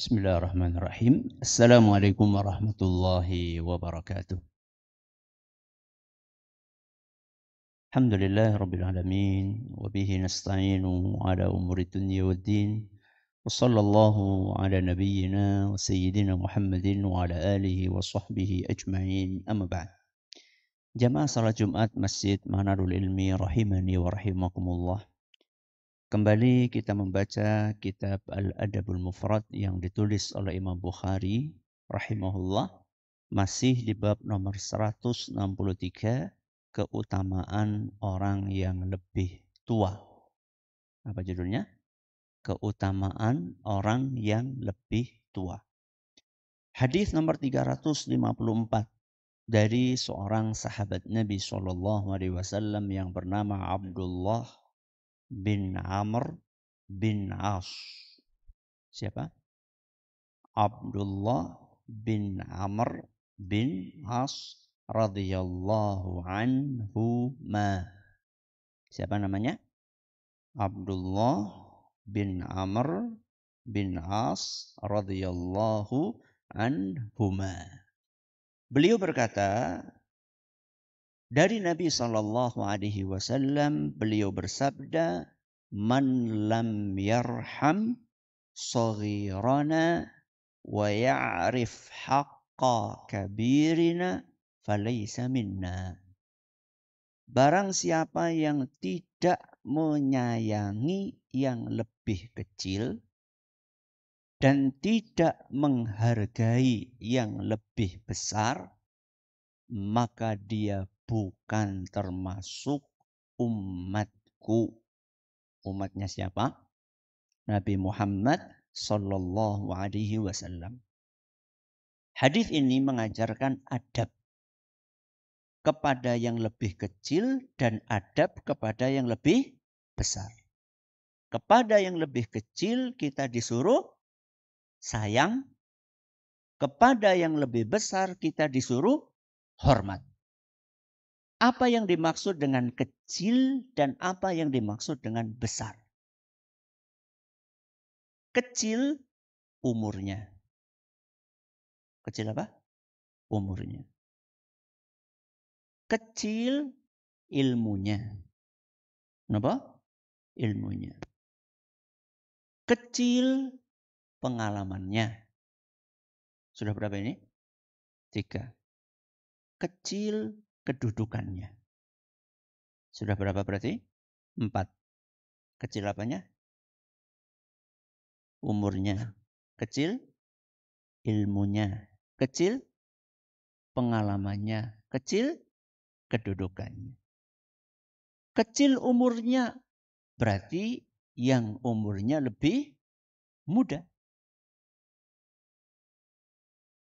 بسم الله الرحمن الرحيم السلام عليكم ورحمة الله وبركاته الحمد لله رب العالمين وبه نستعين على أمور الدنيا والدين وصلى الله على نبينا وسيدنا محمد وعلى آله وصحبه أجمعين أما بعد جماعة صلاة جمعة مسجد منار العلم رحمني ورحمكم الله Kembali kita membaca kitab Al-Adabul Mufrad yang ditulis oleh Imam Bukhari rahimahullah masih di bab nomor 163 keutamaan orang yang lebih tua. Apa judulnya? Keutamaan orang yang lebih tua. Hadis nomor 354 dari seorang sahabat Nabi Shallallahu Alaihi Wasallam yang bernama Abdullah bin Amr bin As. Siapa? Abdullah bin Amr bin As radhiyallahu anhu ma. Siapa namanya? Abdullah bin Amr bin As radhiyallahu ma Beliau berkata, dari Nabi Shallallahu Alaihi Wasallam beliau bersabda, "Man lam yarham wa ya'rif حق kabirina فليس minna. Barang siapa yang tidak menyayangi yang lebih kecil dan tidak menghargai yang lebih besar, maka dia bukan termasuk umatku. Umatnya siapa? Nabi Muhammad Sallallahu Alaihi Wasallam. Hadis ini mengajarkan adab kepada yang lebih kecil dan adab kepada yang lebih besar. Kepada yang lebih kecil kita disuruh sayang, kepada yang lebih besar kita disuruh hormat apa yang dimaksud dengan kecil dan apa yang dimaksud dengan besar. Kecil umurnya. Kecil apa? Umurnya. Kecil ilmunya. Kenapa? Ilmunya. Kecil pengalamannya. Sudah berapa ini? Tiga. Kecil kedudukannya. Sudah berapa berarti? Empat. Kecil apanya? Umurnya. Kecil ilmunya. Kecil pengalamannya. Kecil kedudukannya. Kecil umurnya berarti yang umurnya lebih muda.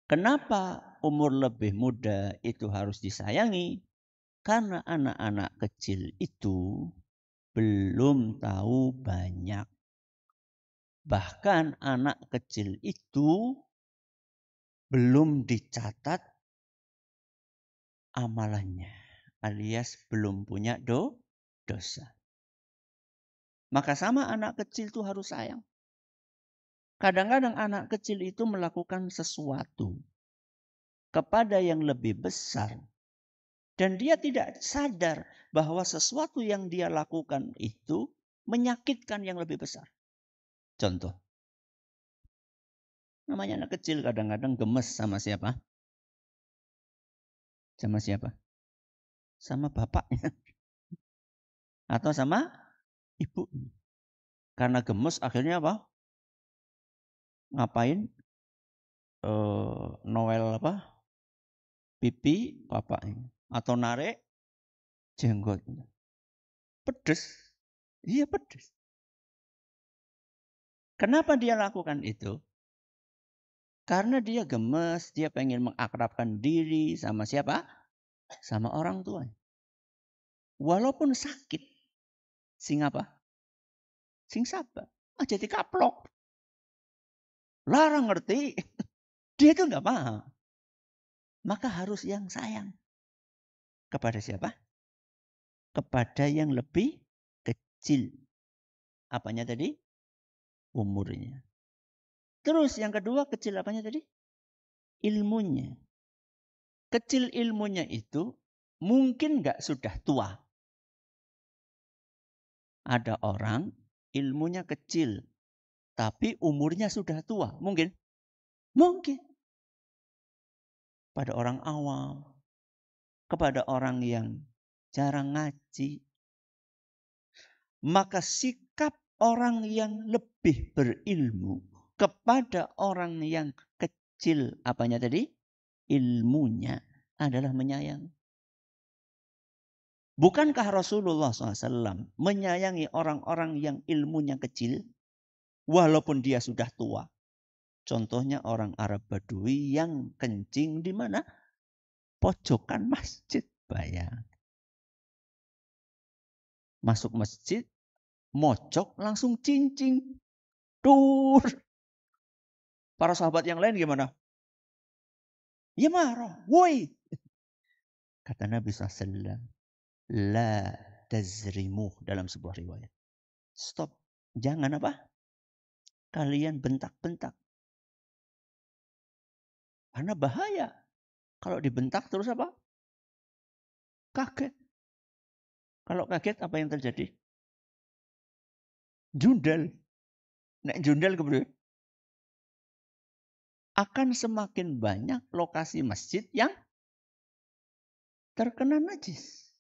Kenapa umur lebih muda itu harus disayangi karena anak-anak kecil itu belum tahu banyak. Bahkan anak kecil itu belum dicatat amalannya alias belum punya do dosa. Maka sama anak kecil itu harus sayang. Kadang-kadang anak kecil itu melakukan sesuatu kepada yang lebih besar. Dan dia tidak sadar bahwa sesuatu yang dia lakukan itu menyakitkan yang lebih besar. Contoh. Namanya anak kecil kadang-kadang gemes sama siapa? Sama siapa? Sama bapaknya. Atau sama ibu. Karena gemes akhirnya apa? Ngapain? Uh, Noel apa? pipi bapaknya atau narik jenggotnya. Gitu. Pedes. Iya pedes. Kenapa dia lakukan itu? Karena dia gemes, dia pengen mengakrabkan diri sama siapa? Sama orang tua. Walaupun sakit, sing apa? Sing sabar. Ah, jadi kaplok. Larang ngerti. Dia itu nggak paham maka harus yang sayang. Kepada siapa? Kepada yang lebih kecil. Apanya tadi? Umurnya. Terus yang kedua kecil apanya tadi? Ilmunya. Kecil ilmunya itu mungkin nggak sudah tua. Ada orang ilmunya kecil, tapi umurnya sudah tua. Mungkin. Mungkin pada orang awam, kepada orang yang jarang ngaji. Maka sikap orang yang lebih berilmu kepada orang yang kecil apanya tadi? Ilmunya adalah menyayang. Bukankah Rasulullah SAW menyayangi orang-orang yang ilmunya kecil walaupun dia sudah tua? Contohnya orang Arab Badui yang kencing di mana? Pojokan masjid. Bayang. Masuk masjid, mocok langsung cincin. Tur. Para sahabat yang lain gimana? Ya marah. Woi. Kata Nabi SAW. La tazrimuh dalam sebuah riwayat. Stop. Jangan apa? Kalian bentak-bentak. Karena bahaya. Kalau dibentak terus apa? Kaget. Kalau kaget apa yang terjadi? Jundal. Nek jundal kemudian akan semakin banyak lokasi masjid yang terkena najis.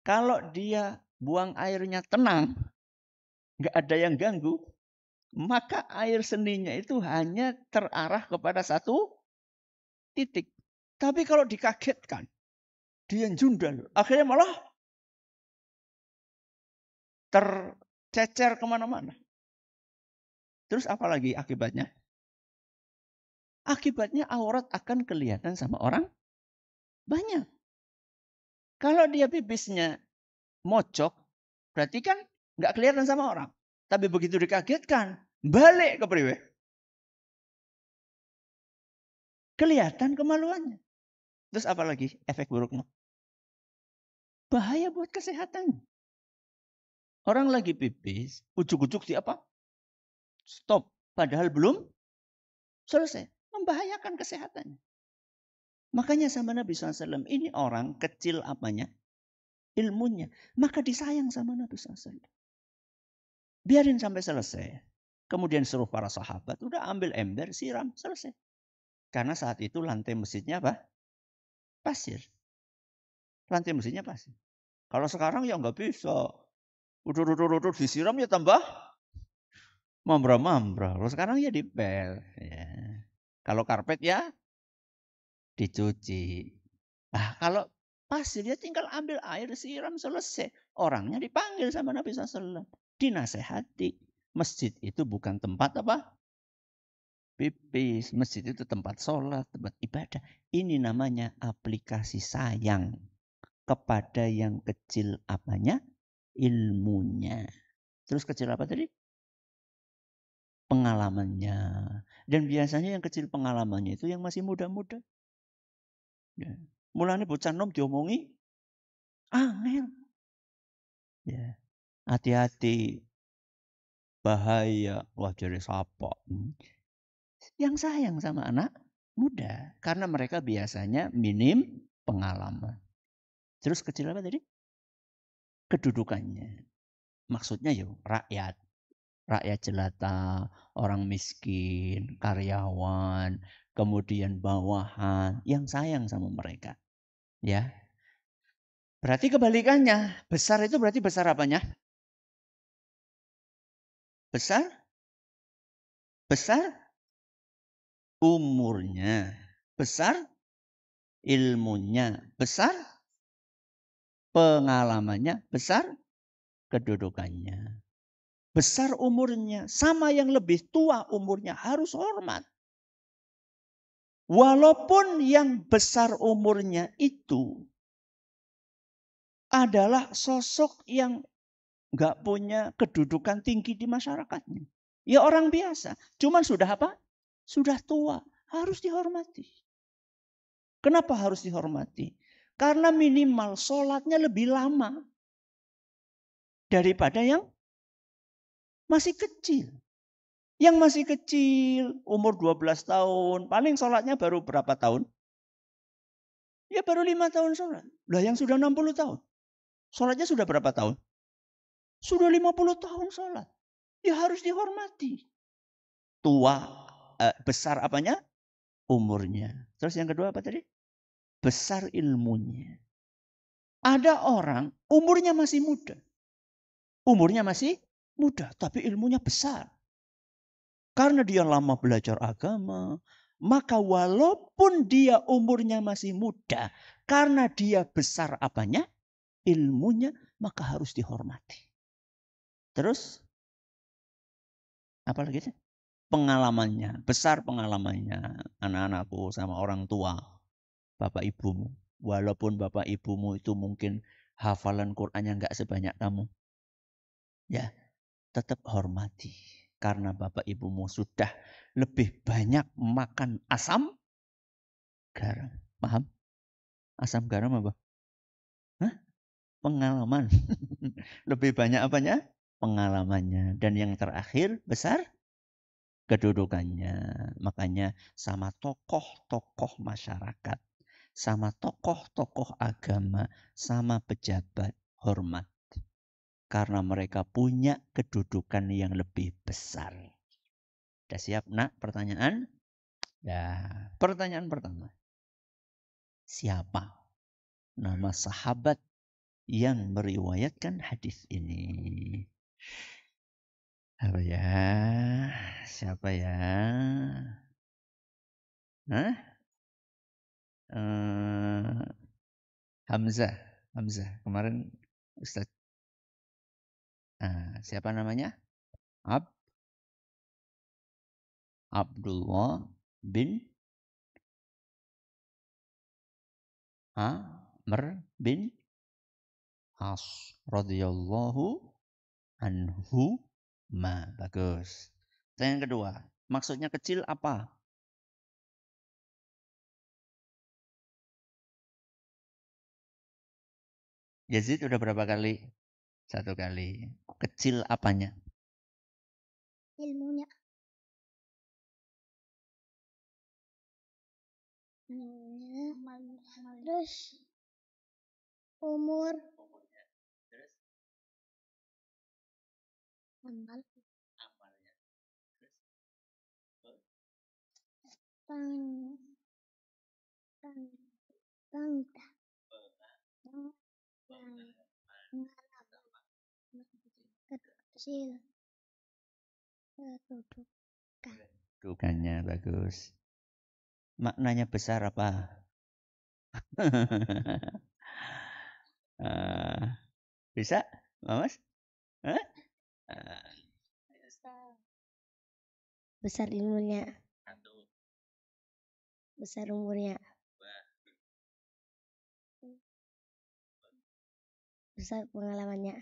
Kalau dia buang airnya tenang, nggak ada yang ganggu, maka air seninya itu hanya terarah kepada satu Titik. Tapi kalau dikagetkan, dia jundal. Akhirnya malah tercecer kemana-mana. Terus apa lagi akibatnya? Akibatnya aurat akan kelihatan sama orang banyak. Kalau dia pipisnya mocok, berarti kan nggak kelihatan sama orang. Tapi begitu dikagetkan, balik ke priwe. Kelihatan kemaluannya. Terus apa lagi efek buruknya? Bahaya buat kesehatan. Orang lagi pipis, ujuk-ujuk siapa? Stop. Padahal belum selesai. Membahayakan kesehatannya. Makanya sama Nabi SAW, ini orang kecil apanya? Ilmunya. Maka disayang sama Nabi SAW. Biarin sampai selesai. Kemudian suruh para sahabat, udah ambil ember, siram, selesai. Karena saat itu lantai masjidnya apa? Pasir. Lantai masjidnya pasir. Kalau sekarang ya nggak bisa. Udur-udur-udur disiram ya tambah mambra-mambra. Kalau sekarang ya dipel. Ya. Kalau karpet ya dicuci. Nah, kalau pasir dia ya tinggal ambil air siram selesai. Orangnya dipanggil sama Nabi SAW. Dinasehati. Masjid itu bukan tempat apa? pipis, masjid itu tempat sholat, tempat ibadah. Ini namanya aplikasi sayang kepada yang kecil apanya? Ilmunya. Terus kecil apa tadi? Pengalamannya. Dan biasanya yang kecil pengalamannya itu yang masih muda-muda. Ya. Mulanya bocah nom diomongi angel. Ya. Hati-hati bahaya wah jadi sapa. Hmm yang sayang sama anak muda karena mereka biasanya minim pengalaman. Terus kecil apa tadi? Kedudukannya. Maksudnya yuk ya, rakyat. Rakyat jelata, orang miskin, karyawan, kemudian bawahan yang sayang sama mereka. Ya. Berarti kebalikannya, besar itu berarti besar apanya? Besar? Besar umurnya besar, ilmunya besar, pengalamannya besar, kedudukannya. Besar umurnya, sama yang lebih tua umurnya harus hormat. Walaupun yang besar umurnya itu adalah sosok yang nggak punya kedudukan tinggi di masyarakatnya. Ya orang biasa, cuman sudah apa? sudah tua, harus dihormati. Kenapa harus dihormati? Karena minimal sholatnya lebih lama daripada yang masih kecil. Yang masih kecil, umur 12 tahun, paling sholatnya baru berapa tahun? Ya baru lima tahun sholat. Lah yang sudah 60 tahun. Sholatnya sudah berapa tahun? Sudah 50 tahun sholat. Ya harus dihormati. Tua Eh, besar apanya? Umurnya. Terus yang kedua apa tadi? Besar ilmunya. Ada orang umurnya masih muda. Umurnya masih muda, tapi ilmunya besar. Karena dia lama belajar agama, maka walaupun dia umurnya masih muda, karena dia besar apanya? Ilmunya, maka harus dihormati. Terus, apa lagi? sih pengalamannya, besar pengalamannya anak-anakku sama orang tua, bapak ibumu. Walaupun bapak ibumu itu mungkin hafalan Qur'annya nggak sebanyak kamu. Ya, tetap hormati. Karena bapak ibumu sudah lebih banyak makan asam garam. Paham? Asam garam apa? Hah? Pengalaman. lebih banyak apanya? Pengalamannya. Dan yang terakhir, besar kedudukannya. Makanya sama tokoh-tokoh masyarakat, sama tokoh-tokoh agama, sama pejabat hormat. Karena mereka punya kedudukan yang lebih besar. Sudah siap nak pertanyaan? Ya, pertanyaan pertama. Siapa nama sahabat yang meriwayatkan hadis ini? Apa ya? Siapa ya? Hah? Uh, Hamzah. Hamzah. Kemarin Ustaz. Uh, ah, siapa namanya? Ab. Abdullah bin Amr bin As radhiyallahu anhu Ma, bagus. Dan yang kedua, maksudnya kecil apa? Yazid udah berapa kali? Satu kali. Kecil apanya? Ilmunya. Ilmunya. Terus umur Ambal. ya. Terus? Tang. Tang. Tang. Kecil. Kedudukannya bagus. Maknanya besar apa? Eh, bisa, Mas? Huh? besar ilmunya besar umurnya hmm. besar pengalamannya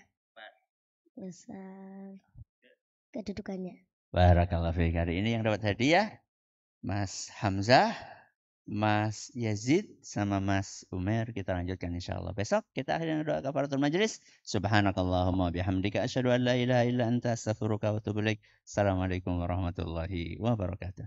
besar kedudukannya Barakallah fiik. ini yang dapat hadiah Mas Hamzah Mas Yazid sama Mas Umer kita lanjutkan insya Allah besok kita akhirnya doa kafaratul majelis subhanakallahumma bihamdika asyhadu an la ilaha illa anta astaghfiruka wa atubu ilaik assalamualaikum warahmatullahi wabarakatuh